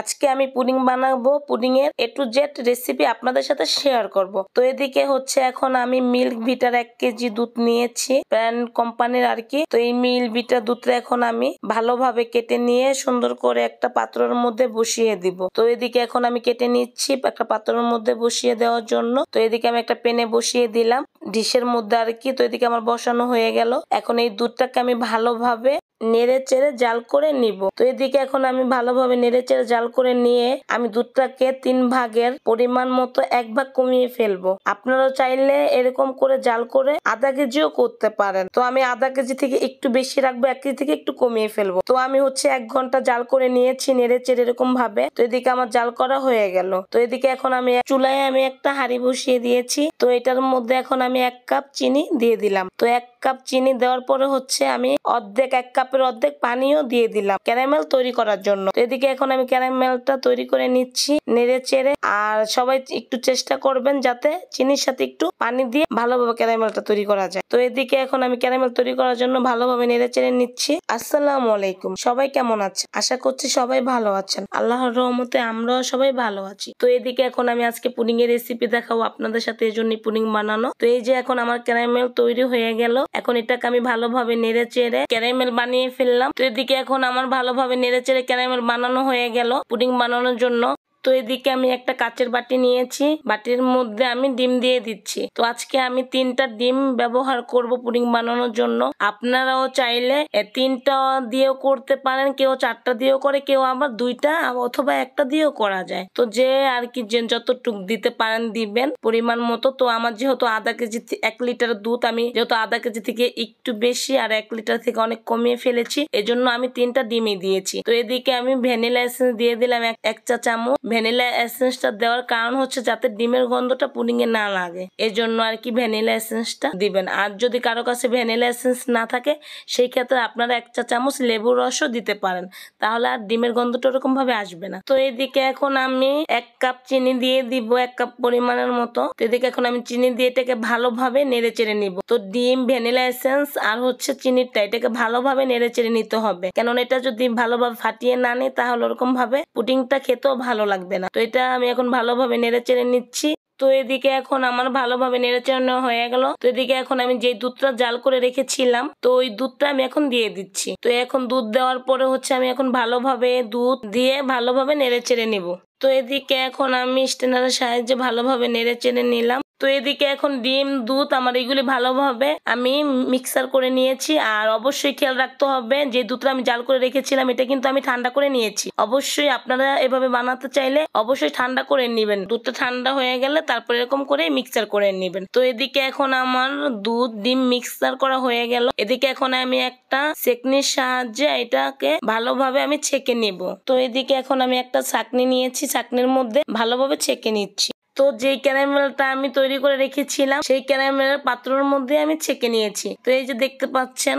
আজকে আমি পুডিং বানাবো পুডিং এর এ টু জেড রেসিপি আপনাদের সাথে শেয়ার করব তো এদিকে হচ্ছে এখন আমি মিল্ক ভিটার এক কেজি দুধ নিয়েছি ব্র্যান্ড কোম্পানির আর কি তো এই মিল্ক ভিটার দুধটা এখন আমি ভালোভাবে কেটে নিয়ে সুন্দর করে একটা পাত্রের মধ্যে বসিয়ে দিব তো এদিকে এখন আমি কেটে নিচ্ছি একটা পাত্রের মধ্যে বসিয়ে দেওয়ার জন্য তো এদিকে আমি একটা পেনে বসিয়ে দিলাম ডিশের মধ্যে আর কি তো এদিকে আমার বসানো হয়ে গেল এখন এই দুধটাকে আমি ভালোভাবে নেড়ে চেড়ে জাল করে নিব তো এদিকে এখন আমি ভালোভাবে নেড়ে চেড়ে জাল করে নিয়ে আমি দুধটাকে তিন ভাগের পরিমাণ মতো এক ভাগ কমিয়ে ফেলবো আপনারা চাইলে এরকম করে জাল করে আধা কেজিও করতে পারেন তো আমি আধা কেজি থেকে একটু বেশি রাখবো এক কেজি থেকে একটু কমিয়ে ফেলবো তো আমি হচ্ছে এক ঘন্টা জাল করে নিয়েছি নেড়ে চেড়ে এরকম ভাবে তো এদিকে আমার জাল করা হয়ে গেল তো এদিকে এখন আমি চুলায় আমি একটা হাঁড়ি বসিয়ে দিয়েছি তো এটার মধ্যে এখন আমি এক কাপ চিনি দিয়ে দিলাম তো এক কাপ চিনি দেওয়ার পরে হচ্ছে আমি অর্ধেক এক কাপের অর্ধেক পানিও দিয়ে দিলাম ক্যারামেল তৈরি করার জন্য তো এদিকে এখন আমি ক্যারামেল মেলটা তৈরি করে নিচ্ছি নেড়ে চেড়ে আর সবাই একটু চেষ্টা করবেন যাতে চিনির সাথে একটু পানি দিয়ে ভালোভাবে ক্যারামেলটা তৈরি করা যায় তো এদিকে এখন আমি ক্যারামেল তৈরি করার জন্য ভালোভাবে নেড়ে চেড়ে নিচ্ছি আসসালামু আলাইকুম সবাই কেমন আছে আশা করছি সবাই ভালো আছেন আল্লাহর রহমতে আমরাও সবাই ভালো আছি তো এদিকে এখন আমি আজকে পুডিং এর রেসিপি দেখাবো আপনাদের সাথে এই জন্য পুডিং বানানো তো এই যে এখন আমার ক্যারামেল তৈরি হয়ে গেল এখন এটাকে আমি ভালোভাবে নেড়ে চেড়ে ক্যারামেল বানিয়ে ফেললাম তো এদিকে এখন আমার ভালোভাবে নেড়ে চেড়ে ক্যারামেল বানানো হয়ে গেল পুডিং বানানোর জন্য তো এদিকে আমি একটা কাচের বাটি নিয়েছি বাটির মধ্যে আমি ডিম দিয়ে দিচ্ছি তো আজকে আমি তিনটা ডিম ব্যবহার করব পুডিং বানানোর জন্য আপনারাও চাইলে তিনটা দিয়েও করতে পারেন কেউ চারটা দিয়েও করে কেউ আবার দুইটা অথবা একটা দিয়েও করা যায় তো যে আর কি যে যতটুক দিতে পারেন দিবেন পরিমাণ মতো তো আমার যেহেতু আধা কেজি এক লিটার দুধ আমি যেহেতু আধা কেজি থেকে একটু বেশি আর এক লিটার থেকে অনেক কমিয়ে ফেলেছি এজন্য আমি তিনটা ডিমই দিয়েছি তো এদিকে আমি ভ্যানিলা এসেন্স দিয়ে দিলাম এক চা চামচ ভ্যানিলা এসেন্সটা দেওয়ার কারণ হচ্ছে যাতে ডিমের গন্ধটা পুডিংয়ে না লাগে এজন্য আর কি ভ্যানিলা এসেন্সটা দিবেন আর যদি কারো কাছে ভ্যানিলা এসেন্স না থাকে সেই ক্ষেত্রে আপনারা এক চা চামচ লেবুর রসও দিতে পারেন তাহলে আর ডিমের গন্ধটা ওরকমভাবে আসবে না তো এদিকে এখন আমি এক কাপ চিনি দিয়ে দিব এক কাপ পরিমাণের মতো তো এদিকে এখন আমি চিনি দিয়ে এটাকে ভালোভাবে নেড়ে চেড়ে নিব তো ডিম ভ্যানিলা এসেন্স আর হচ্ছে চিনিটা এটাকে ভালোভাবে নেড়ে চেড়ে নিতে হবে কেননা এটা যদি ভালোভাবে ফাটিয়ে না নিই তাহলে ওরকম ভাবে পুডিংটা খেতেও ভালো লাগবে লাগবে না তো এটা আমি এখন ভালোভাবে নেড়ে চেড়ে নিচ্ছি তো এদিকে এখন আমার ভালোভাবে নেড়েচেড়ানো হয়ে গেল তো এদিকে এখন আমি যে দুধটা জাল করে রেখেছিলাম তো ওই দুধটা আমি এখন দিয়ে দিচ্ছি তো এখন দুধ দেওয়ার পরে হচ্ছে আমি এখন ভালোভাবে দুধ দিয়ে ভালোভাবে নেড়েচেড়ে নিব তো এদিকে এখন আমি স্টেনারের সাহায্যে ভালোভাবে নেড়ে চেড়ে নিলাম তো এদিকে এখন ডিম দুধ আমার এগুলি ভালোভাবে আমি মিক্সার করে নিয়েছি আর অবশ্যই খেয়াল রাখতে হবে যে দুধটা আমি জাল করে রেখেছিলাম এটা কিন্তু আমি ঠান্ডা করে নিয়েছি অবশ্যই আপনারা এভাবে বানাতে চাইলে অবশ্যই ঠান্ডা করে নেবেন দুধটা ঠান্ডা হয়ে গেলে তারপর এরকম করে মিক্সার করে নেবেন তো এদিকে এখন আমার দুধ ডিম মিক্সার করা হয়ে গেল এদিকে এখন আমি একটা চেকনির সাহায্যে এটাকে ভালোভাবে আমি ছেঁকে নেব তো এদিকে এখন আমি একটা চাকনি নিয়েছি চাকনির মধ্যে ভালোভাবে ছেঁকে নিচ্ছি তো যেই ক্যারামেলটা আমি তৈরি করে রেখেছিলাম সেই ক্যারামেলের পাত্রর মধ্যে আমি ছেঁকে নিয়েছি তো এই যে দেখতে পাচ্ছেন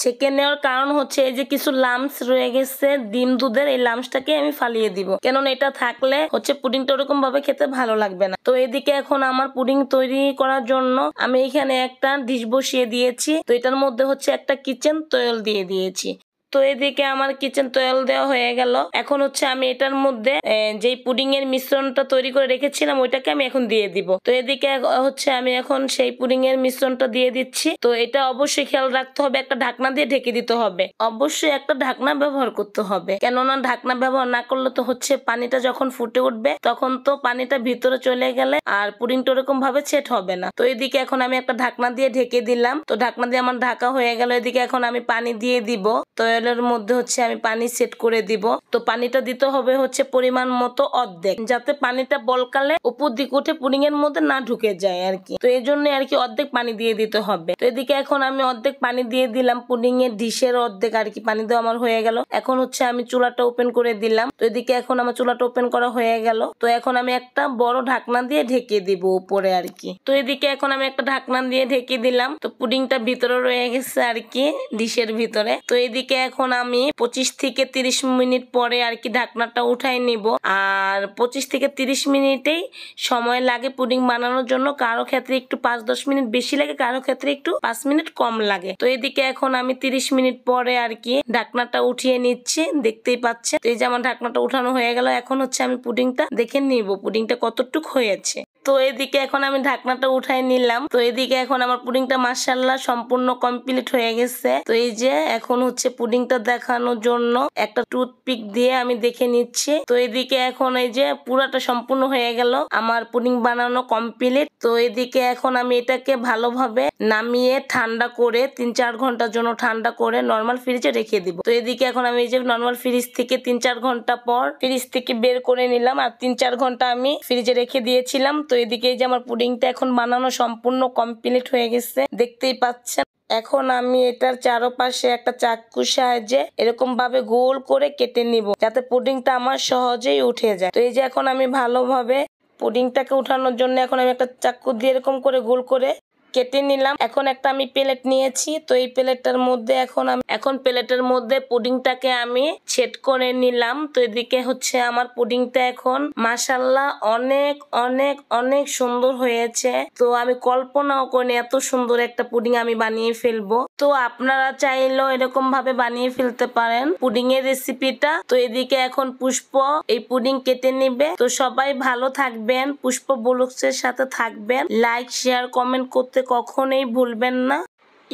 ছেঁকে নেওয়ার কারণ হচ্ছে এই যে কিছু লামস রয়ে গেছে ডিম দুধের এই লামসটাকে আমি ফালিয়ে দিব কেননা এটা থাকলে হচ্ছে পুডিংটা ওরকম ভাবে খেতে ভালো লাগবে না তো এদিকে এখন আমার পুডিং তৈরি করার জন্য আমি এখানে একটা ডিশ বসিয়ে দিয়েছি তো এটার মধ্যে হচ্ছে একটা কিচেন তৈল দিয়ে দিয়েছি তো এদিকে আমার কিচেন তৈল দেওয়া হয়ে গেল এখন হচ্ছে আমি এটার মধ্যে যে পুডিং এর মিশ্রণটা তৈরি করে রেখেছিলাম ওইটাকে আমি এখন দিয়ে দিব তো এদিকে হচ্ছে আমি এখন সেই পুডিং এর মিশ্রণটা দিয়ে দিচ্ছি তো এটা অবশ্যই খেয়াল রাখতে হবে একটা ঢাকনা দিয়ে ঢেকে দিতে হবে অবশ্যই একটা ঢাকনা ব্যবহার করতে হবে কেননা ঢাকনা ব্যবহার না করলে তো হচ্ছে পানিটা যখন ফুটে উঠবে তখন তো পানিটা ভিতরে চলে গেলে আর পুডিং টা ওরকম ভাবে সেট হবে না তো এদিকে এখন আমি একটা ঢাকনা দিয়ে ঢেকে দিলাম তো ঢাকনা দিয়ে আমার ঢাকা হয়ে গেল এদিকে এখন আমি পানি দিয়ে দিব তয়েলের মধ্যে হচ্ছে আমি পানি সেট করে দিব তো পানিটা দিতে হবে হচ্ছে পরিমাণ মতো অর্ধেক যাতে পানিটা বলকালে উপর দিক উঠে পুডিং এর মধ্যে না ঢুকে যায় আর কি তো এই জন্য আর কি অর্ধেক পানি দিয়ে দিতে হবে তো এদিকে এখন আমি অর্ধেক পানি দিয়ে দিলাম পুডিং এর ডিশের অর্ধেক আর কি পানি দেওয়া আমার হয়ে গেল এখন হচ্ছে আমি চুলাটা ওপেন করে দিলাম তো এদিকে এখন আমার চুলাটা ওপেন করা হয়ে গেল তো এখন আমি একটা বড় ঢাকনা দিয়ে ঢেকে দিব উপরে আর কি তো এদিকে এখন আমি একটা ঢাকনা দিয়ে ঢেকে দিলাম তো পুডিংটা ভিতরে রয়ে গেছে আর কি ডিশের ভিতরে তো এদিকে থেকে এখন আমি পঁচিশ থেকে তিরিশ মিনিট পরে আর কি ঢাকনাটা উঠাই নিব আর পঁচিশ থেকে তিরিশ মিনিটেই সময় লাগে পুডিং বানানোর জন্য কারো ক্ষেত্রে একটু পাঁচ দশ মিনিট বেশি লাগে কারো ক্ষেত্রে একটু পাঁচ মিনিট কম লাগে তো এদিকে এখন আমি তিরিশ মিনিট পরে আর কি ঢাকনাটা উঠিয়ে নিচ্ছি দেখতেই পাচ্ছে তো এই যে আমার ঢাকনাটা উঠানো হয়ে গেল এখন হচ্ছে আমি পুডিংটা দেখে নিব পুডিংটা কতটুক হয়েছে তো এদিকে এখন আমি ঢাকনাটা উঠাই নিলাম তো এদিকে এখন আমার পুডিংটা মার্শাল্লাহ সম্পূর্ণ কমপ্লিট হয়ে গেছে তো এই যে এখন হচ্ছে পুডিংটা দেখানোর জন্য একটা টুথপিক দিয়ে আমি দেখে নিচ্ছি তো এদিকে এখন এই যে পুরাটা সম্পূর্ণ হয়ে গেল আমার পুডিং বানানো কমপ্লিট তো এদিকে এখন আমি এটাকে ভালোভাবে নামিয়ে ঠান্ডা করে তিন চার ঘন্টার জন্য ঠান্ডা করে নর্মাল ফ্রিজে রেখে দিব তো এদিকে এখন আমি এই যে নর্মাল ফ্রিজ থেকে তিন চার ঘন্টা পর ফ্রিজ থেকে বের করে নিলাম আর তিন চার ঘন্টা আমি ফ্রিজে রেখে দিয়েছিলাম তো এদিকে যে আমার পুডিংটা এখন বানানো সম্পূর্ণ কমপ্লিট হয়ে গেছে দেখতেই পাচ্ছেন এখন আমি এটার চারপাশে একটা চাকুর সাহায্যে এরকম ভাবে গোল করে কেটে নিব যাতে পুডিংটা আমার সহজেই উঠে যায় তো এই যে এখন আমি ভালোভাবে পুডিংটাকে উঠানোর জন্য এখন আমি একটা চাকু দিয়ে এরকম করে গোল করে কেটে নিলাম এখন একটা আমি প্লেট নিয়েছি তো এই প্লেটটার মধ্যে এখন আমি এখন প্লেটের মধ্যে পুডিংটাকে আমি ছেট করে নিলাম তো এদিকে হচ্ছে আমার পুডিংটা এখন মাসাল্লাহ অনেক অনেক অনেক সুন্দর হয়েছে তো আমি কল্পনাও করিনি এত সুন্দর একটা পুডিং আমি বানিয়ে ফেলবো তো আপনারা চাইলেও এরকম ভাবে বানিয়ে ফেলতে পারেন পুডিং এর রেসিপিটা তো এদিকে এখন পুষ্প এই পুডিং কেটে নিবে তো সবাই ভালো থাকবেন পুষ্প বলুক্সের সাথে থাকবেন লাইক শেয়ার কমেন্ট করতে কখনোই ভুলবেন না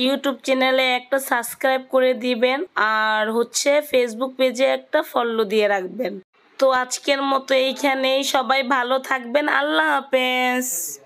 ইউটিউব চ্যানেলে একটা সাবস্ক্রাইব করে দিবেন আর হচ্ছে ফেসবুক পেজে একটা ফলো দিয়ে রাখবেন তো আজকের মতো এইখানেই সবাই ভালো থাকবেন আল্লাহ হাফেজ